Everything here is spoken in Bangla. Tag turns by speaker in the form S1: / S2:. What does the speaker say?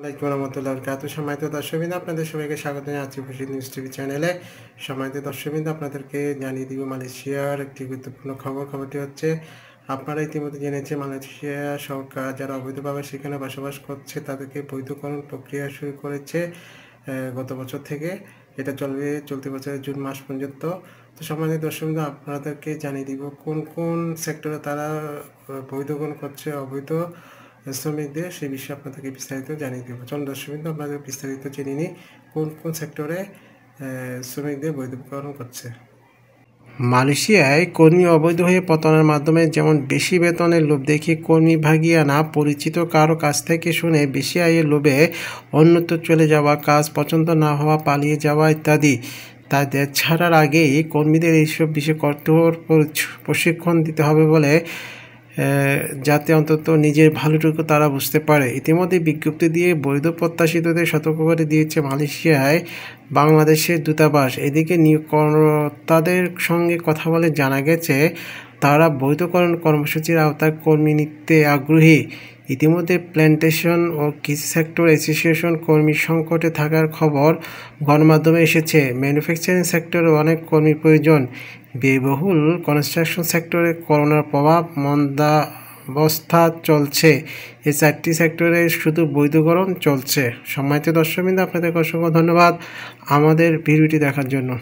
S1: আপনাদের সবাইকে স্বাগত নিউজ টিভি চ্যানেলে আপনাদেরকে জানিয়ে দিব মালয়েশিয়ার একটি গুরুত্বপূর্ণ হচ্ছে আপনারা ইতিমধ্যে জেনেছে মালয়েশিয়া সরকার যারা অবৈধভাবে সেখানে বসবাস করছে তাদেরকে বৈধকরণ প্রক্রিয়া শুরু করেছে গত বছর থেকে এটা চলবে চলতি বছরের জুন মাস পর্যন্ত তো সম্মানিত দর্শকবৃন্দ আপনাদেরকে জানিয়ে দিব কোন কোন সেক্টরে তারা বৈধকরণ করছে অবৈধ শ্রমিকদের সেই বিষয়ে আপনাদেরকে বিস্তারিত জানিয়ে দেবো চলুন দর্শক বিন্দু আপনাদের বিস্তারিত জেনে নিই কোন কোন সেক্টরে শ্রমিকদের বৈধকরণ করছে মালয়েশিয়ায় কর্মী অবৈধ হয়ে পতনের মাধ্যমে যেমন বেশি বেতনের লোভ দেখে কর্মী ভাগিয়া না পরিচিত কারো কাছ থেকে শুনে বেশি আয়ের লোভে অন্যত্র চলে যাওয়া কাজ পছন্দ না হওয়া পালিয়ে যাওয়া ইত্যাদি তাদের ছাড়ার আগেই কর্মীদের এইসব বিষয়ে কঠোর প্রশিক্ষণ দিতে হবে বলে যাতে অন্তত নিজের ভালোটুকু তারা বুঝতে পারে ইতিমধ্যে বিজ্ঞপ্তি দিয়ে বৈধ প্রত্যাশিতদের সতর্ক করে দিয়েছে মালয়েশিয়ায় বাংলাদেশের দূতাবাস এদিকে নিয়োগকর্তাদের সঙ্গে কথা বলে জানা গেছে তারা বৈধকরণ কর্মসূচির আওতায় কর্মী নিতে আগ্রহী ইতিমধ্যে প্ল্যান্টেশন ও কৃষি সেক্টর অ্যাসোসিয়েশন কর্মী সংকটে থাকার খবর গণমাধ্যমে এসেছে ম্যানুফ্যাকচারিং সেক্টরে অনেক কর্মী প্রয়োজন ব্যয়বহুল কনস্ট্রাকশন সেক্টরে করোনার প্রভাব মন্দাবস্থা চলছে এই চারটি সেক্টরে শুধু বৈধকরণ চলছে সম্মানিত দর্শকবৃন্দ আপনাদের অসংখ্য ধন্যবাদ আমাদের ভিডিওটি দেখার জন্য